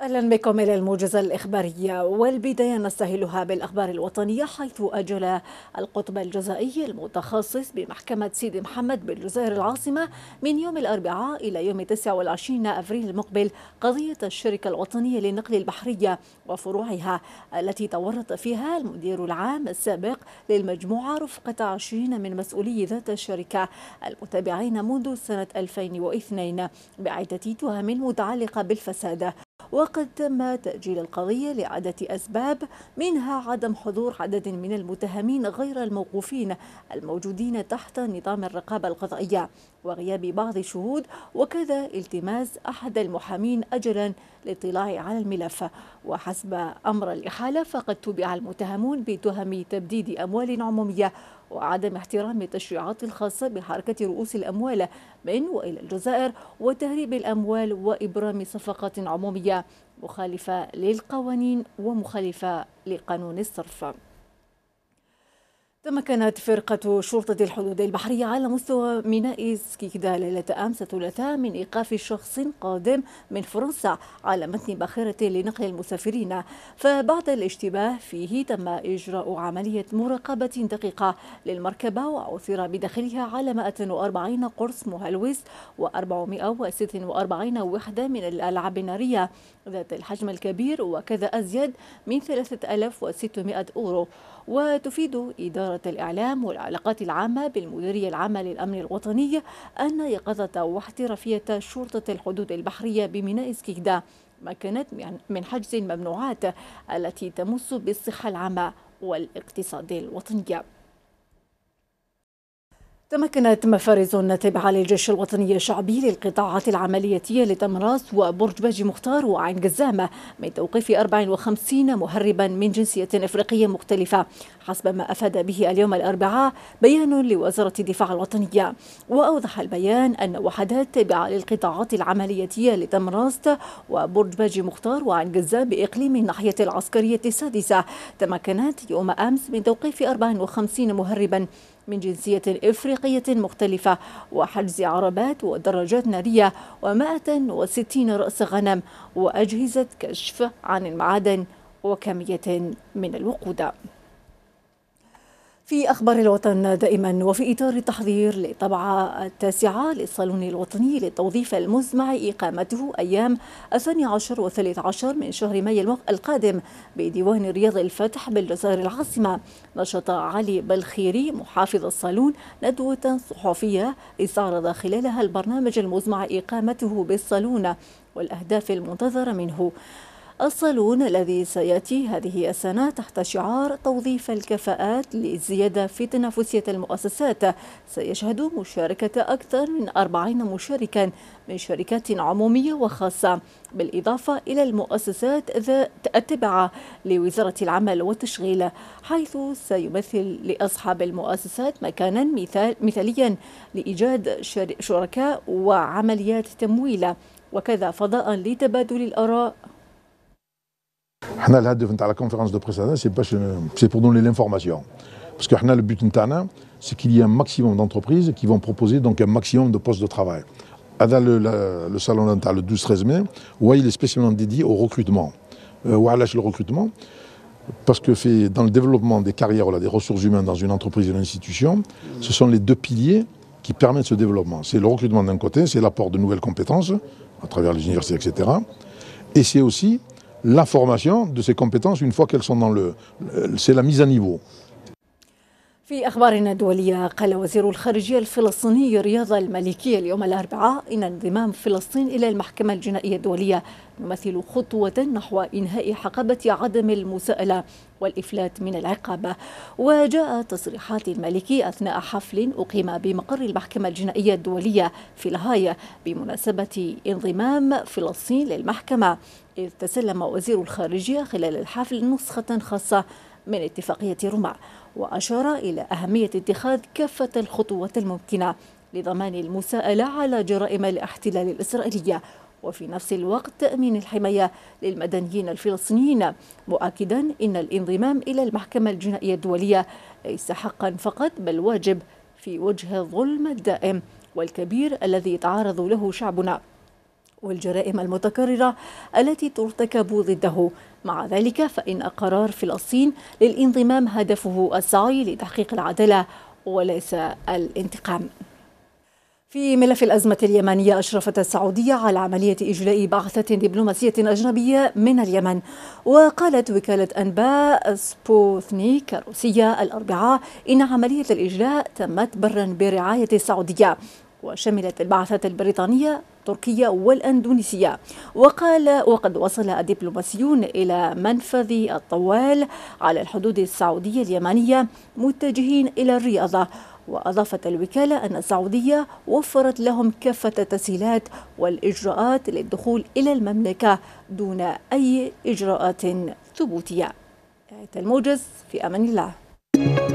أهلا بكم إلى الموجزة الإخبارية والبداية نستهلها بالأخبار الوطنية حيث أجل القطب الجزائي المتخصص بمحكمة سيدي محمد بالجزائر العاصمة من يوم الأربعاء إلى يوم 29 افريل المقبل قضية الشركة الوطنية للنقل البحرية وفروعها التي تورط فيها المدير العام السابق للمجموعة رفقة 20 من مسؤولي ذات الشركة المتابعين منذ سنة 2002 بعدة تهم متعلقة بالفساد وقد تم تأجيل القضية لعدة أسباب منها عدم حضور عدد من المتهمين غير الموقوفين الموجودين تحت نظام الرقابة القضائية وغياب بعض الشهود وكذا التماس أحد المحامين أجلا للاطلاع على الملف وحسب أمر الإحالة فقد تبع المتهمون بتهم تبديد أموال عمومية وعدم احترام التشريعات الخاصة بحركة رؤوس الأموال من وإلى الجزائر وتهريب الأموال وإبرام صفقات عمومية مخالفة للقوانين ومخالفة لقانون الصرف تمكنت فرقة شرطة الحدود البحرية على مستوى ميناء سكيكدا ليلة أمس الثلاثاء من إيقاف شخص قادم من فرنسا على متن باخرة لنقل المسافرين فبعد الاشتباه فيه تم إجراء عملية مراقبة دقيقة للمركبة وعثر بداخلها على 140 قرص مهلوس و446 وحدة من الألعاب النارية ذات الحجم الكبير وكذا أزيد من 3600 أورو وتفيد إدارة وزارة الإعلام والعلاقات العامة بالمديرية العامة للأمن الوطني أن يقظة واحترافية شرطة الحدود البحرية بميناء سكيكدا مكنت من حجز الممنوعات التي تمس بالصحة العامة والاقتصاد الوطني تمكنت مفارز تابعة للجيش الوطني الشعبي للقطاعات العملية لتمراس وبرج باجي مختار وعين قزامة من توقيف 54 مهربا من جنسية إفريقية مختلفة حسب ما أفاد به اليوم الأربعاء بيان لوزارة الدفاع الوطنية وأوضح البيان أن وحدات تابعة للقطاعات العملياتية لتمراست وبرج باجي مختار وعنجزة بإقليم الناحية العسكرية السادسة تمكنت يوم أمس من توقيف 54 مهربا من جنسية إفريقية مختلفة وحجز عربات ودراجات نارية و160 رأس غنم وأجهزة كشف عن المعادن وكمية من الوقود في أخبار الوطن دائما وفي إطار التحضير للطبعة التاسعة للصالون الوطني للتوظيف المزمع إقامته أيام الثاني عشر والثالث عشر من شهر مايو القادم بديوان رياض الفتح بالجزائر العاصمة نشط علي بلخيري محافظ الصالون ندوة صحفية استعرض خلالها البرنامج المزمع إقامته بالصالون والأهداف المنتظرة منه الصالون الذي سيأتي هذه السنة تحت شعار توظيف الكفاءات للزيادة في تنافسية المؤسسات سيشهد مشاركة أكثر من 40 مشاركا من شركات عمومية وخاصة بالإضافة إلى المؤسسات ذات التبعة لوزارة العمل والتشغيل حيث سيمثل لأصحاب المؤسسات مكانا مثال مثاليا لإيجاد شركاء وعمليات تمويل وكذا فضاء لتبادل الآراء À la conférence de presse, c'est pour donner l'information. Parce que le but c'est qu'il y ait un maximum d'entreprises qui vont proposer donc un maximum de postes de travail. Dans le, salon dental le 12-13 mai, où il est spécialement dédié au recrutement. Euh, où le recrutement parce que dans le développement des carrières, des ressources humaines dans une entreprise et une institution, ce sont les deux piliers qui permettent ce développement. C'est le recrutement d'un côté, c'est l'apport de nouvelles compétences à travers les universités, etc. Et c'est aussi la formation de ces compétences une fois qu'elles sont dans le... C'est la mise à niveau. في أخبارنا الدولية قال وزير الخارجية الفلسطيني رياض المالكي اليوم الأربعاء إن انضمام فلسطين إلى المحكمة الجنائية الدولية يمثل خطوة نحو إنهاء حقبة عدم المساءلة والإفلات من العقاب وجاء تصريحات المالكي أثناء حفل أقيم بمقر المحكمة الجنائية الدولية في الهاية بمناسبة انضمام فلسطين للمحكمة إذ تسلم وزير الخارجية خلال الحفل نسخة خاصة من اتفاقية روما وأشار إلى أهمية اتخاذ كافة الخطوات الممكنة لضمان المساءلة على جرائم الاحتلال الإسرائيلية وفي نفس الوقت تأمين الحماية للمدنيين الفلسطينيين مؤكدا إن الانضمام إلى المحكمة الجنائية الدولية ليس حقا فقط بل واجب في وجه الظلم الدائم والكبير الذي يتعرض له شعبنا والجرائم المتكررة التي ترتكب ضده مع ذلك فإن قرار فلسطين للانضمام هدفه السعي لتحقيق العدالة وليس الانتقام في ملف الأزمة اليمنية أشرفت السعودية على عملية إجلاء بعثة دبلوماسية أجنبية من اليمن وقالت وكالة أنباء سبوثنيك الروسية الأربعاء إن عملية الإجلاء تمت برا برعاية السعودية وشملت البعثة البريطانية التركية والأندونيسية وقال وقد وصل الدبلوماسيون إلى منفذ الطوال على الحدود السعودية اليمنية متجهين إلى الرياضة وأضافت الوكالة أن السعودية وفرت لهم كافة التسهيلات والإجراءات للدخول إلى المملكة دون أي إجراءات ثبوتية. آية الموجز في أمان الله.